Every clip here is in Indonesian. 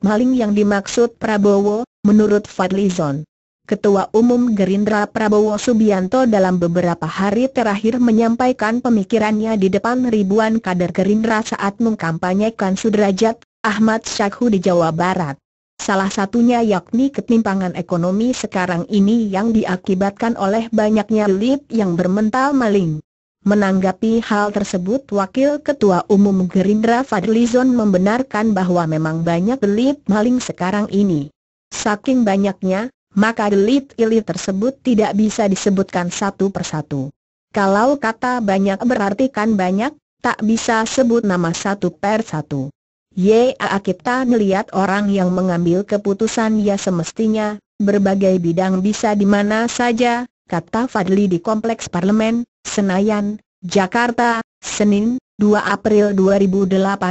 maling yang dimaksud Prabowo, menurut Fadlizon. Ketua Umum Gerindra Prabowo Subianto dalam beberapa hari terakhir menyampaikan pemikirannya di depan ribuan kader Gerindra saat mengkampanyekan Sudrajat, Ahmad Syakhu di Jawa Barat. Salah satunya yakni ketimpangan ekonomi sekarang ini yang diakibatkan oleh banyaknya lip yang bermental maling. Menanggapi hal tersebut Wakil Ketua Umum Gerindra Fadli Zon membenarkan bahwa memang banyak elit maling sekarang ini. Saking banyaknya, maka delit elit tersebut tidak bisa disebutkan satu persatu. Kalau kata banyak berarti kan banyak, tak bisa sebut nama satu per satu. Ya kita melihat orang yang mengambil keputusan ya semestinya, berbagai bidang bisa di mana saja, kata Fadli di kompleks parlemen, Senayan, Jakarta, Senin, 2 April 2018.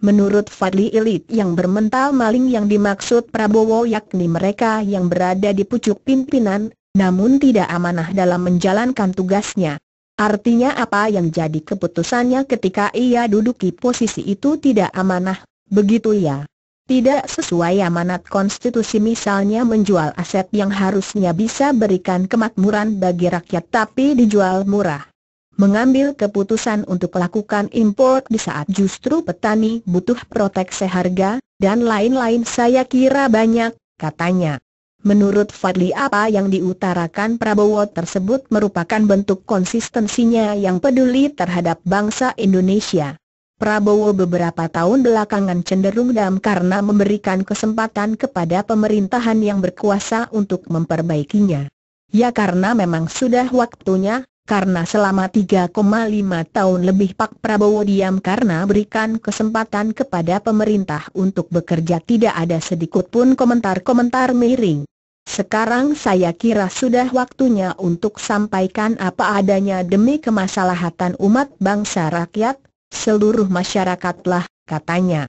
Menurut Fadli Ilit yang bermental maling yang dimaksud Prabowo yakni mereka yang berada di pucuk pimpinan, namun tidak amanah dalam menjalankan tugasnya. Artinya apa yang jadi keputusannya ketika ia duduki posisi itu tidak amanah, begitu ya. Tidak sesuai amanat konstitusi misalnya menjual aset yang harusnya bisa berikan kemakmuran bagi rakyat tapi dijual murah. Mengambil keputusan untuk lakukan impor di saat justru petani butuh proteksi harga, dan lain-lain saya kira banyak, katanya. Menurut Fadli apa yang diutarakan Prabowo tersebut merupakan bentuk konsistensinya yang peduli terhadap bangsa Indonesia. Prabowo beberapa tahun belakangan cenderung dam karena memberikan kesempatan kepada pemerintahan yang berkuasa untuk memperbaikinya. Ya karena memang sudah waktunya, karena selama 3,5 tahun lebih Pak Prabowo diam karena berikan kesempatan kepada pemerintah untuk bekerja tidak ada sedikit pun komentar-komentar miring. Sekarang saya kira sudah waktunya untuk sampaikan apa adanya demi kemaslahatan umat bangsa rakyat, seluruh masyarakatlah, katanya.